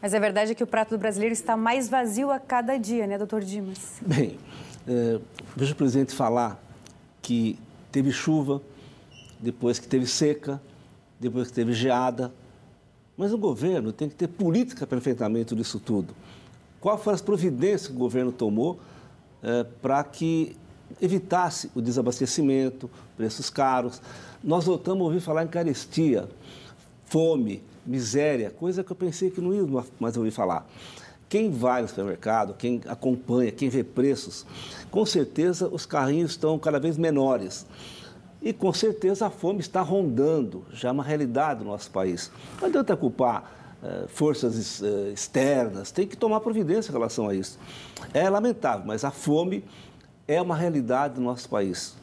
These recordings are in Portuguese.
Mas a verdade é que o prato do brasileiro está mais vazio a cada dia, né, doutor Dimas? Bem, é, vejo o presidente falar que teve chuva, depois que teve seca, depois que teve geada. Mas o governo tem que ter política para enfrentamento disso tudo. Qual foram as providências que o governo tomou é, para que evitasse o desabastecimento, preços caros? Nós voltamos a ouvir falar em carestia fome, miséria, coisa que eu pensei que não ia mais ouvir falar. Quem vai no supermercado, quem acompanha, quem vê preços, com certeza os carrinhos estão cada vez menores. E com certeza a fome está rondando, já é uma realidade no nosso país. Não adianta culpar eh, forças eh, externas, tem que tomar providência em relação a isso. É lamentável, mas a fome é uma realidade do nosso país.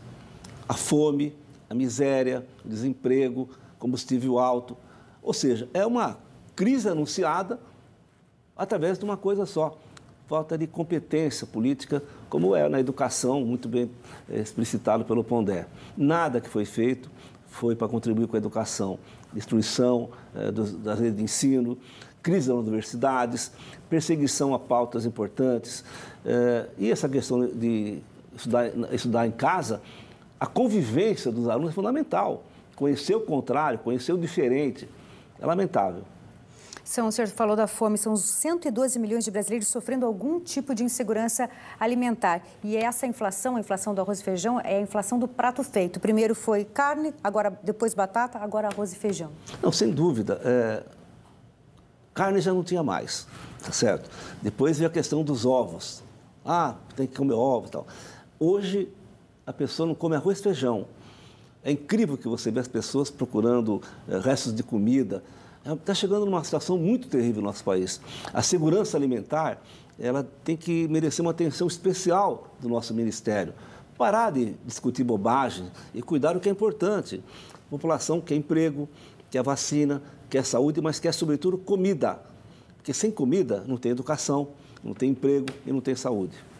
A fome, a miséria, o desemprego, combustível alto. Ou seja, é uma crise anunciada através de uma coisa só: falta de competência política, como é na educação, muito bem eh, explicitado pelo Pondé. Nada que foi feito foi para contribuir com a educação. Destruição eh, das do, da rede de ensino, crise nas universidades, perseguição a pautas importantes. Eh, e essa questão de estudar, estudar em casa, a convivência dos alunos é fundamental. Conhecer o contrário, conhecer o diferente. É lamentável. São, o senhor falou da fome, são 112 milhões de brasileiros sofrendo algum tipo de insegurança alimentar. E essa inflação, a inflação do arroz e feijão, é a inflação do prato feito. Primeiro foi carne, agora depois batata, agora arroz e feijão. Não, sem dúvida. É... Carne já não tinha mais, tá certo? Depois veio a questão dos ovos. Ah, tem que comer ovo e tal. Hoje a pessoa não come arroz e feijão. É incrível que você vê as pessoas procurando eh, restos de comida. Está é, chegando numa situação muito terrível no nosso país. A segurança alimentar, ela tem que merecer uma atenção especial do nosso ministério. Parar de discutir bobagem e cuidar do que é importante. A população quer emprego, quer vacina, quer saúde, mas quer, sobretudo, comida. Porque sem comida não tem educação, não tem emprego e não tem saúde.